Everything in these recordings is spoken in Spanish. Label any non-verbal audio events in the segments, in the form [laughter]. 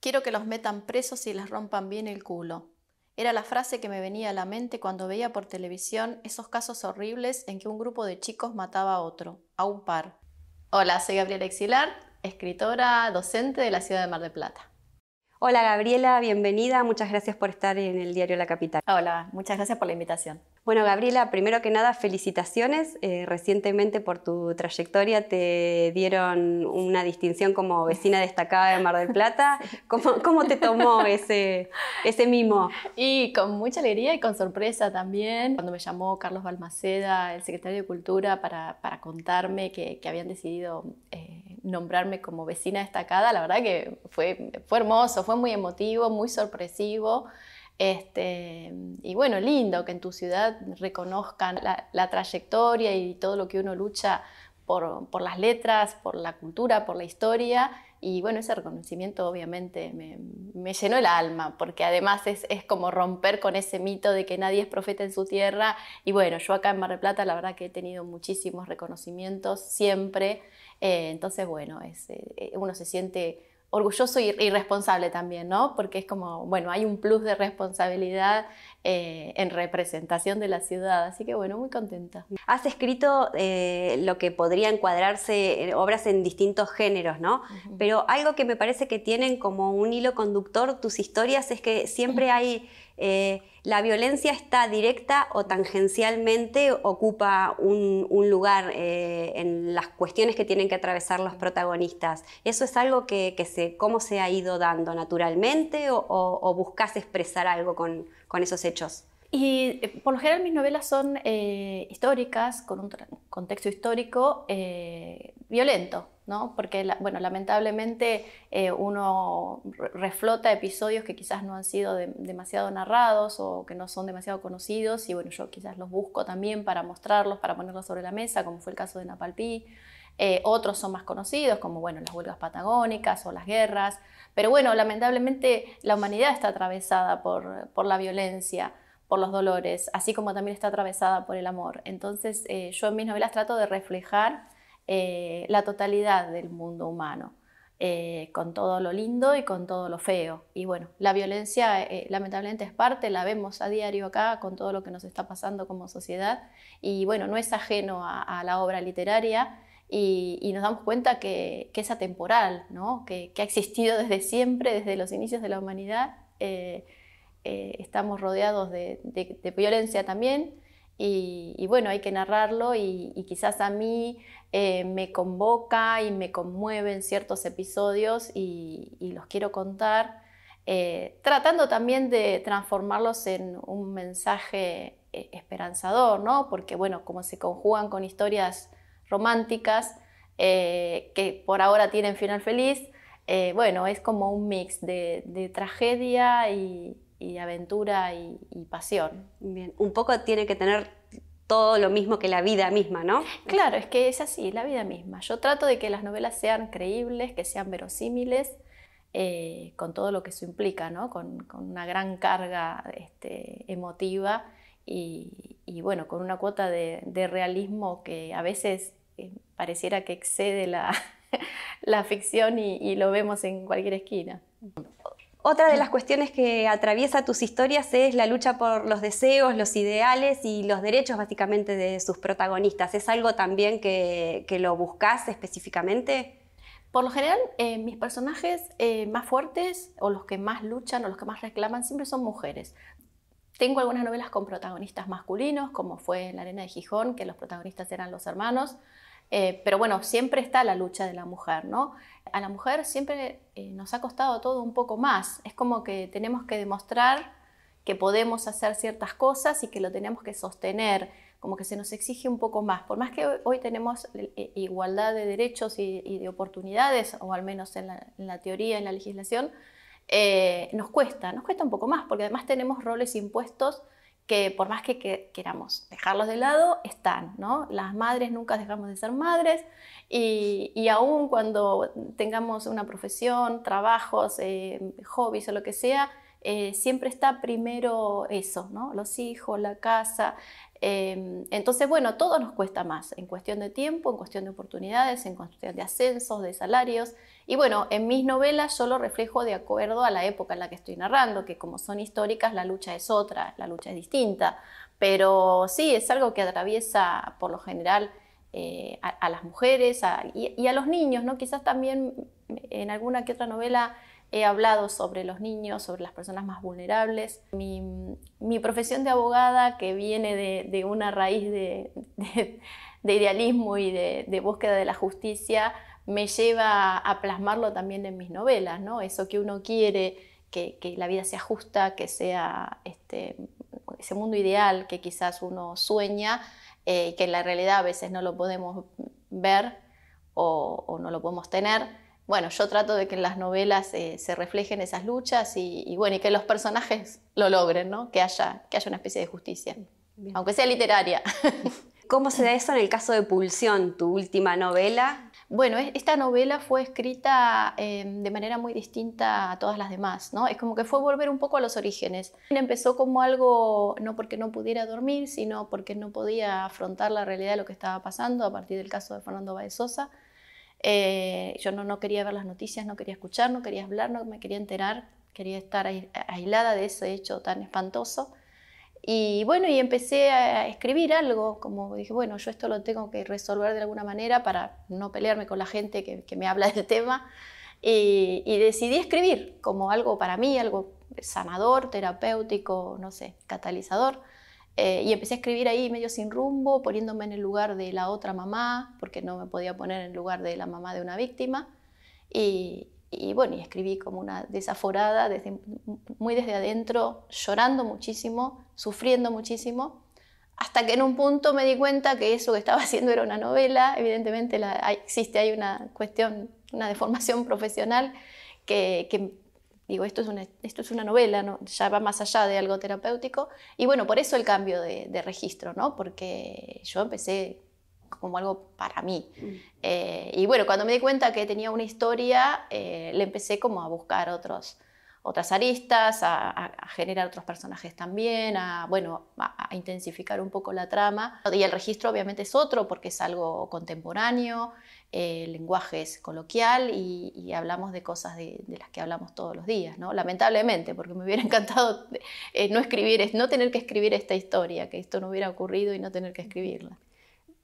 Quiero que los metan presos y les rompan bien el culo. Era la frase que me venía a la mente cuando veía por televisión esos casos horribles en que un grupo de chicos mataba a otro, a un par. Hola, soy Gabriela Exilar, escritora, docente de la ciudad de Mar de Plata. Hola Gabriela, bienvenida, muchas gracias por estar en el diario La Capital. Hola, muchas gracias por la invitación. Bueno, Gabriela, primero que nada, felicitaciones. Eh, recientemente por tu trayectoria te dieron una distinción como vecina destacada de Mar del Plata. [laughs] ¿Cómo, te tomó [laughs] ese, ese mimo? Y con mucha alegría y con sorpresa también. Cuando me llamó Carlos Balmaceda, el secretario de Cultura, para, contarme que, habían decidido eh, nombrarme como vecina destacada, la verdad que fue, fue hermoso, fue muy emotivo, muy sorpresivo. Este, y bueno, lindo que en tu ciudad reconozcan la, trayectoria y todo lo que uno lucha por, las letras, por la cultura, por la historia. Y bueno, ese reconocimiento obviamente me, llenó el alma, porque además es, como romper con ese mito de que nadie es profeta en su tierra. Y bueno, yo acá en Mar del Plata la verdad que he tenido muchísimos reconocimientos siempre. Eh, entonces, bueno, es, eh, uno se siente orgulloso y, responsable también, ¿no? Porque es como, bueno, hay un plus de responsabilidad eh, en representación de la ciudad, así que bueno, muy contenta. Has escrito eh, lo que podría encuadrarse obras en distintos géneros, ¿no? Pero algo que me parece que tienen como un hilo conductor tus historias es que siempre [laughs] hay... Eh, la violencia está directa o tangencialmente ocupa un, lugar eh, en las cuestiones que tienen que atravesar los protagonistas. ¿Eso es algo que, se, cómo se ha ido dando naturalmente o, buscas expresar algo con, esos hechos? Y eh, por lo general mis novelas son eh, históricas, con un contexto histórico violento, porque, bueno, lamentablemente eh, uno reflota episodios que quizás no han sido demasiado narrados o que no son demasiado conocidos y, bueno, yo quizás los busco también para mostrarlos, para ponerlos sobre la mesa, como fue el caso de Napalpí. Eh, otros son más conocidos, como, bueno, las huelgas patagónicas o las guerras. Pero, bueno, lamentablemente la humanidad está atravesada por, la violencia por los dolores, así como también está atravesada por el amor. Entonces, eh, yo en mis novelas trato de reflejar eh, la totalidad del mundo humano, eh, con todo lo lindo y con todo lo feo. Y bueno, la violencia eh, lamentablemente es parte, la vemos a diario acá con todo lo que nos está pasando como sociedad y bueno, no es ajeno a, la obra literaria. Y, nos damos cuenta que, que es atemporal, ¿no? que, ha existido desde siempre, desde los inicios de la humanidad. estamos rodeados de violencia también, y, bueno, hay que narrarlo y, quizás a mí eh, me convoca y me conmueven ciertos episodios y, los quiero contar, eh, tratando también de transformarlos en un mensaje eh, esperanzador, ¿no? Porque bueno, como se conjugan con historias románticas que por ahora tienen final feliz, bueno, es como un mix de tragedia y, y aventura y, pasión. un poco tiene que tener todo lo mismo que la vida misma, ¿no? Claro, es que es así, la vida misma. Yo trato de que las novelas sean creíbles, que sean verosímiles, eh, con todo lo que eso implica, ¿no? Con, una gran carga este, emotiva y, bueno, con una cuota de, realismo que a veces eh, pareciera que excede la, [laughs] ficción y lo vemos en cualquier esquina. Otra de mm. las cuestiones que atraviesa tus historias es la lucha por los deseos, los ideales y los derechos básicamente de sus protagonistas. ¿Es algo también que, lo buscas específicamente? Por lo general, eh, mis personajes eh, más fuertes o los que más luchan o los que más reclaman siempre son mujeres. Tengo algunas novelas con protagonistas masculinos, como fue La Arena de Gijón, que los protagonistas eran los hermanos, eh, pero bueno, siempre está la lucha de la mujer, ¿no? A la mujer siempre eh, nos ha costado todo un poco más. Es como que tenemos que demostrar que podemos hacer ciertas cosas y que lo tenemos que sostener, como que se nos exige un poco más. Por más que hoy, tenemos eh, igualdad de derechos y, de oportunidades, o al menos en la, teoría, en la legislación, nos cuesta, nos cuesta un poco más, porque además tenemos roles impuestos que por más que, queramos dejarlos de lado, están, ¿no? Las madres nunca dejamos de ser madres y, aún cuando tengamos una profesión, trabajos, eh, hobbies o lo que sea, eh, siempre está primero eso, Los hijos, la casa. Em, entonces, bueno, todo nos cuesta más, en cuestión de tiempo, en cuestión de oportunidades, en cuestión de ascensos, de salarios. Y bueno, en mis novelas yo lo reflejo de acuerdo a la época en la que estoy narrando, que como son históricas, la lucha es otra, la lucha es distinta. Pero sí, es algo que atraviesa por lo general eh, a, las mujeres y, a los niños, ¿no? Quizás también en alguna que otra novela he hablado sobre los niños, sobre las personas más vulnerables. Mi, profesión de abogada, que viene de, una raíz de, idealismo y de, búsqueda de la justicia, me lleva a plasmarlo también en mis novelas, ¿no? Eso que uno quiere, que, la vida sea justa, que sea este, ese mundo ideal que quizás uno sueña eh, y que en la realidad a veces no lo podemos ver o, o no lo podemos tener bueno, yo trato de que en las novelas eh, se reflejen esas luchas y, bueno, que los personajes lo logren, ¿no? Que haya, una especie de justicia, aunque sea literaria. ¿Cómo se da eso en el caso de Pulsión, tu última novela? Bueno, esta novela fue escrita em, de manera muy distinta a todas las demás, ¿no? Es como que fue volver un poco a los orígenes. Empezó como algo, no porque no pudiera dormir, sino porque no podía afrontar la realidad de lo que estaba pasando a partir del caso de Fernando Baez Sosa eh, yo no, quería ver las noticias, no quería escuchar, no quería hablar, no me quería enterar, quería estar aislada de ese hecho tan espantoso. Y bueno, y empecé a escribir algo, como dije, bueno, yo esto lo tengo que resolver de alguna manera para no pelearme con la gente que, me habla del este tema. y, decidí escribir como algo para mí, algo sanador, terapéutico, no sé, catalizador. Eh, y empecé a escribir ahí medio sin rumbo, poniéndome en el lugar de la otra mamá, porque no me podía poner en el lugar de la mamá de una víctima. Y, bueno, y escribí como una desaforada, muy desde adentro, llorando muchísimo, sufriendo muchísimo, hasta que en un punto me di cuenta que eso que estaba [laughs] haciendo era una novela, evidentemente existe ahí una cuestión, una deformación [laughs] profesional que Digo, esto es una, esto es una novela, ¿no? ya va más allá de algo terapéutico. Y bueno, por eso el cambio de, registro, ¿no? porque yo empecé como algo para mí. Mm. Eh, y bueno, cuando me di cuenta que tenía una historia, eh, le empecé como a buscar otros, otras aristas, a, generar otros personajes también, a, bueno, a, intensificar un poco la trama. Y el registro obviamente es otro porque es algo contemporáneo, el eh, lenguaje es coloquial y, hablamos de cosas de, las que hablamos todos los días, ¿no? Lamentablemente, porque me hubiera [laughs] encantado eh, no escribir, no tener que escribir esta historia, que esto no hubiera ocurrido y no tener que escribirla.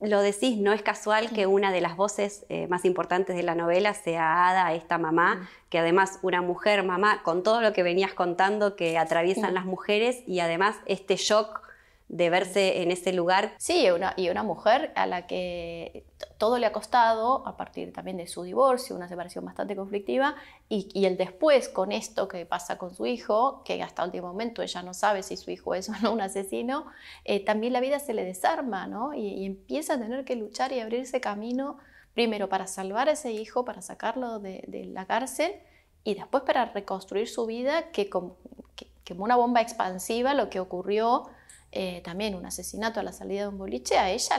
Lo decís, no es casual que una de las voces eh, más importantes de la novela sea Ada, esta mamá, mm. que además una mujer mamá, con todo lo que venías contando que atraviesan mm. las mujeres y además este shock de verse en ese lugar. Sí, y una mujer a la que todo le ha costado, a partir también de su divorcio, una separación bastante conflictiva, y, el después con esto que pasa con su hijo, que hasta último momento ella no sabe si su hijo es [laughs] o no un asesino, eh, también la vida se le desarma, ¿no? Y, empieza a tener que luchar y abrirse camino, primero para salvar a ese hijo, para sacarlo de, la cárcel, y después para reconstruir su vida, que como una bomba expansiva lo que ocurrió eh, también un asesinato a la salida de un boliche, a ella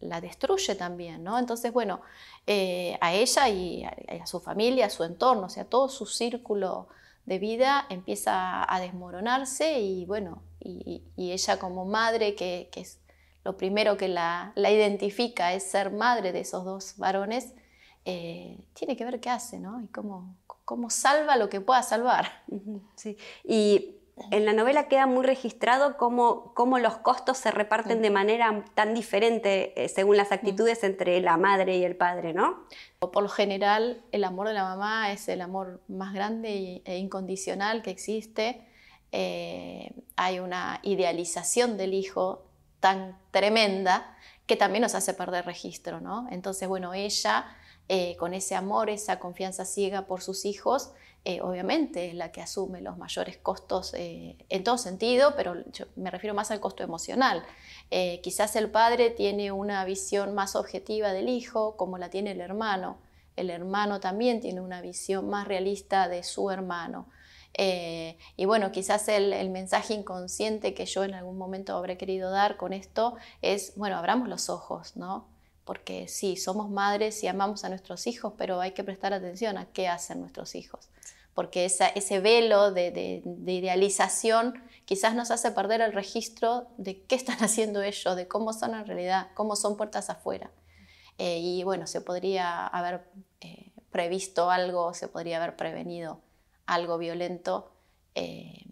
la, destruye también, ¿no? Entonces, bueno, eh, a ella y a, su familia, a su entorno, o sea, todo su círculo de vida empieza a desmoronarse y bueno, y, ella como madre, que, es lo primero que la, identifica, es ser madre de esos dos varones, eh, tiene que ver qué hace, ¿no? Y cómo, cómo salva lo que pueda salvar. Sí, y en la novela queda muy registrado cómo, los costos se reparten de manera tan diferente eh, según las actitudes entre la madre y el padre, ¿no? Por lo general, el amor de la mamá es el amor más grande e incondicional que existe. Eh, hay una idealización del hijo tan tremenda que también nos hace perder registro, ¿no? Entonces, bueno, ella, eh, con ese amor, esa confianza ciega por sus hijos, eh, obviamente es la que asume los mayores costos eh, en todo sentido, pero me refiero más al costo emocional. Eh, quizás el padre tiene una visión más objetiva del hijo como la tiene el hermano. El hermano también tiene una visión más realista de su hermano. y bueno, quizás el, mensaje inconsciente que yo en algún momento habré querido dar con esto es, bueno, abramos los ojos, ¿no? porque sí, somos madres y amamos a nuestros hijos, pero hay que prestar atención a qué hacen nuestros hijos, porque ese velo de, idealización quizás nos hace perder el registro de qué están [laughs] haciendo ellos, de cómo son en realidad, cómo son puertas afuera. Eh, y bueno, se podría haber eh, previsto algo, se podría haber prevenido algo violento eh,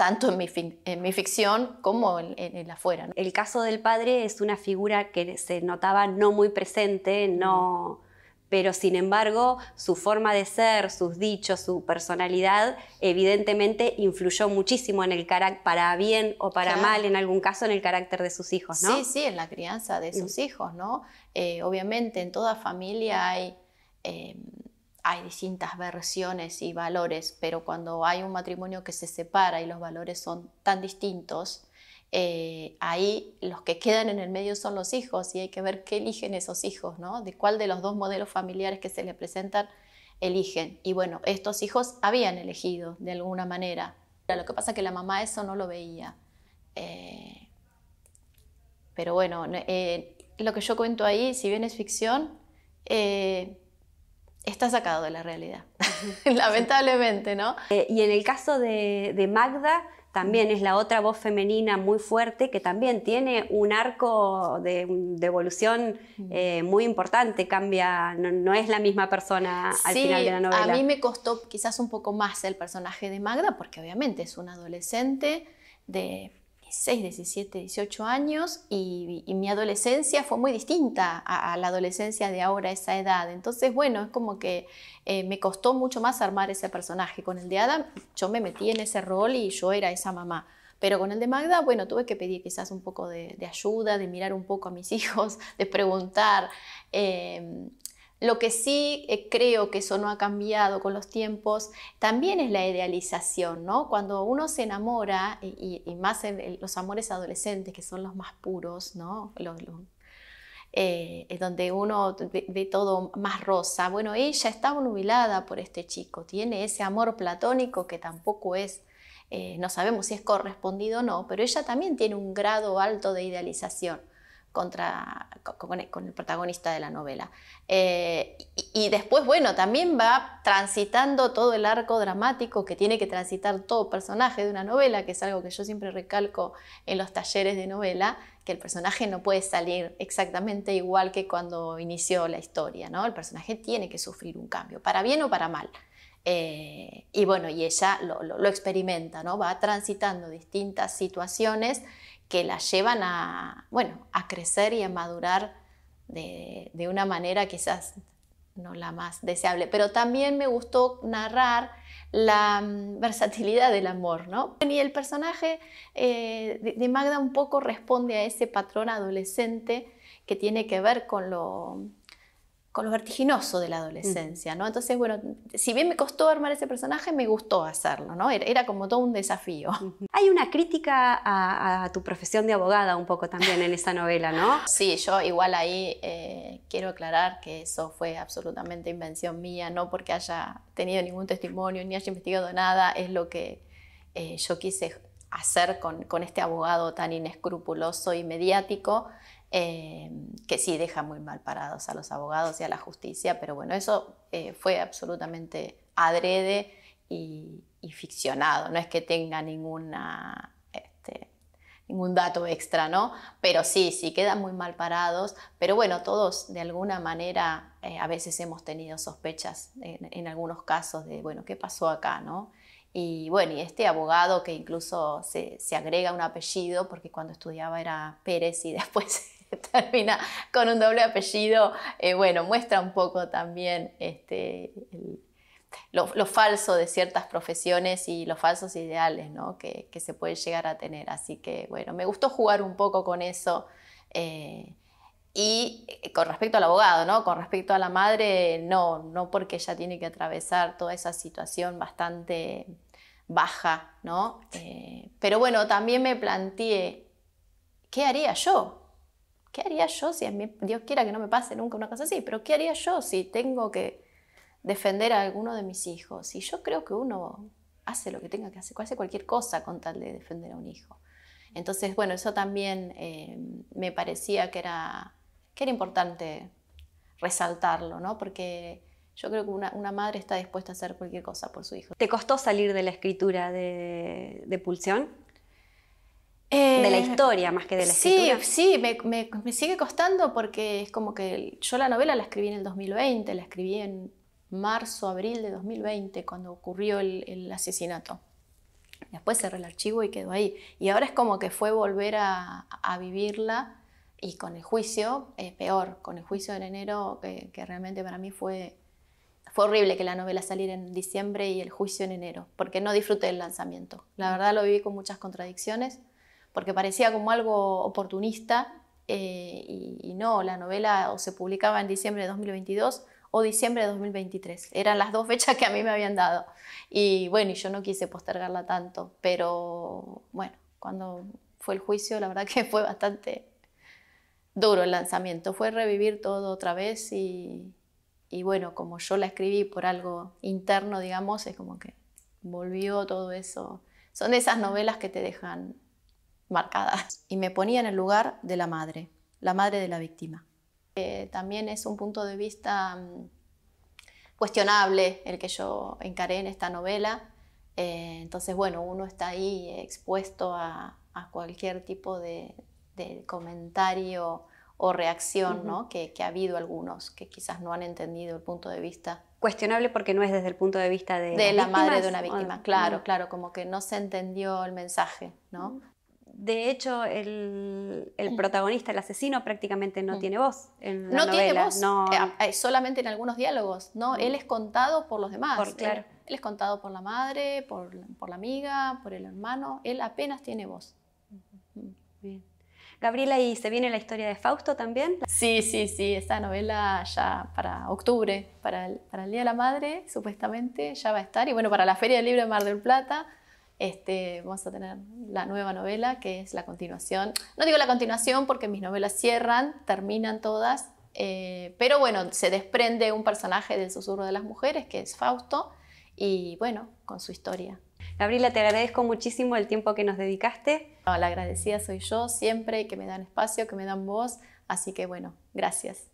tanto en mi, en mi ficción como en, en el afuera. El caso del padre es una figura que se notaba no muy presente, no, pero sin embargo su forma de ser, sus dichos, su personalidad evidentemente influyó muchísimo en el carácter, para bien o para mal, en algún caso, en el carácter de sus hijos, Sí, sí, en la crianza de mm. sus hijos, ¿no? Eh, obviamente en toda familia hay... Eh, hay distintas versiones y valores, pero cuando hay un matrimonio que se separa y los valores son tan distintos, eh, ahí los que quedan en el medio son los hijos y hay que ver qué eligen esos hijos, ¿no? De cuál de los dos modelos familiares que se les presentan eligen. Y bueno, estos hijos habían elegido de alguna manera. Lo que pasa es que la mamá eso no lo veía. Eh, pero bueno, eh, lo que yo cuento ahí, si bien es ficción, está sacado de la realidad, [laughs] lamentablemente, ¿no? Eh, y en el caso de, Magda, también es la otra voz femenina muy fuerte que también tiene un arco de, evolución eh, muy importante, cambia, no, es la misma persona al final de la novela. A mí me costó quizás un poco más el personaje de Magda, porque obviamente es una adolescente de 16, 17, 18 años y, mi adolescencia fue muy distinta a, la adolescencia de ahora, esa edad. Entonces, bueno, es como que eh, me costó mucho más armar ese personaje. Con el de Adam yo me metí en ese rol y yo era esa mamá. Pero con el de Magda, bueno, tuve que pedir quizás un poco de, ayuda, de mirar un poco a mis [laughs] hijos, de preguntar. Eh, lo que sí eh, creo que eso no ha cambiado con los tiempos también es la idealización, ¿no? Cuando uno se enamora, y, más en los amores adolescentes, que son los más puros, ¿no? Eh, donde uno ve, todo más rosa. Bueno, ella está nubilada por este chico, tiene ese amor platónico que tampoco es, eh, no sabemos si es correspondido o no, pero ella también tiene un grado alto de idealización contra, con, el protagonista de la novela. Eh, y, después, bueno, también va transitando todo el arco dramático que tiene que transitar todo personaje de una novela, que es algo que yo siempre recalco en los talleres de novela, que el personaje no puede salir exactamente igual que cuando inició la historia, ¿no? El personaje tiene que sufrir un cambio, para bien o para mal. Eh, y bueno, y ella lo, lo, lo experimenta, ¿no? Va transitando distintas situaciones que la llevan a, bueno, a crecer y a madurar de, una manera quizás no la más deseable. Pero también me gustó narrar la mm, versatilidad del amor, ¿no? Y el personaje eh, de Magda un poco responde a ese patrón adolescente que tiene que ver con lo con lo vertiginoso de la mm. adolescencia, ¿no? Entonces, bueno, si bien me costó armar ese personaje, me gustó hacerlo, ¿no? Era, como todo un desafío. [laughs] Hay una crítica a, tu profesión de abogada un poco también en esa novela, ¿no? [laughs] Sí, yo igual ahí eh, quiero aclarar que eso fue absolutamente invención mía, no porque haya tenido ningún testimonio ni haya investigado nada, es lo que eh, yo quise hacer con este abogado tan inescrupuloso y mediático Em, que sí deja muy mal parados a los abogados y a la justicia, pero bueno, eso eh, fue absolutamente adrede y, ficcionado, no es que tenga ninguna, este, ningún dato extra, ¿no? Pero sí, sí, quedan muy mal parados, pero bueno, todos de alguna manera eh, a veces hemos tenido sospechas en, algunos casos de, bueno, ¿qué pasó acá, ¿no? Y bueno, y este abogado que incluso se agrega un apellido, porque cuando estudiaba era Pérez y [laughs] después [laughs] termina con un doble apellido, eh, bueno, muestra un poco también este, lo, falso de ciertas profesiones y los falsos ideales que, se puede llegar a tener. Así que, bueno, me gustó jugar un poco con eso. Eh, y eh, con respecto al abogado, ¿no? Con respecto a la madre, no, no porque ella tiene que atravesar toda esa situación bastante baja, ¿no? pero bueno, también me planteé, ¿qué haría yo? ¿qué haría yo si, Dios quiera que no me pase nunca una cosa así, pero qué haría yo si tengo que defender a alguno de mis hijos? Y yo creo que uno hace lo que tenga que hacer, hace cualquier cosa con tal de defender a un hijo. Entonces, bueno, eso también eh, me parecía que era, que era importante resaltarlo, ¿no? Porque yo creo que una, madre está dispuesta a hacer cualquier cosa por su hijo. ¿Te costó salir de la escritura de, de Pulsión? de la eh, historia más que de la sí, escritura. Sí, me, me, sigue costando porque es como que yo la novela la escribí en el 2020, la escribí en marzo, abril de 2020, cuando ocurrió el, asesinato. Después cerré el archivo y quedó ahí. Y ahora es como que fue volver a, a vivirla y con el juicio, peor, con el juicio en enero, que, que realmente para mí fue fue horrible que la novela saliera en diciembre y el juicio en enero, porque no disfruté del lanzamiento. La verdad lo viví con muchas contradicciones porque parecía como algo oportunista eh, y, no, la novela o se publicaba en diciembre de 2022 o diciembre de 2023. Eran las dos fechas que a mí me habían dado. Y bueno, yo no quise postergarla tanto, pero bueno, cuando fue el juicio, la verdad [laughs] que fue bastante duro el lanzamiento. Fue revivir todo otra vez y, bueno, como yo la escribí por algo interno, digamos, es como que volvió todo eso. Son esas novelas que te dejan marcadas. Y me ponía en el lugar de la madre, la madre de la víctima. Eh, también es un punto de vista mm, cuestionable el que yo encaré en esta novela. Eh, entonces, bueno, uno está ahí expuesto a, cualquier tipo de, comentario o reacción ¿no? que, ha habido algunos que quizás no han entendido el punto de vista. Cuestionable porque no es desde el punto de vista de, la, madre de una víctima. Claro, claro, como que no se entendió el mensaje, ¿no? De hecho, el, mm. protagonista, el asesino, prácticamente no mm. tiene voz. En la no tiene voz, eh, eh, solamente en algunos diálogos. No, mm. él es contado por los demás. él, es contado por la madre, por, la amiga, por el hermano. Él apenas tiene voz. Gabriela, ¿y se viene la historia de Fausto también? Sí, sí, sí. Esta novela ya para octubre, para el, para el Día de la Madre, supuestamente, ya va a estar. Y bueno, para la Feria del Libro de Mar del Plata este, vamos a tener la nueva novela, que es la continuación. No digo la continuación porque mis novelas cierran, terminan todas, eh, pero bueno, se desprende un personaje del susurro de las mujeres, que es Fausto, y bueno, con su historia. Gabriela, te agradezco muchísimo el tiempo que nos dedicaste. No, la agradecida soy yo siempre, que me dan espacio, que me dan voz, así que bueno, gracias.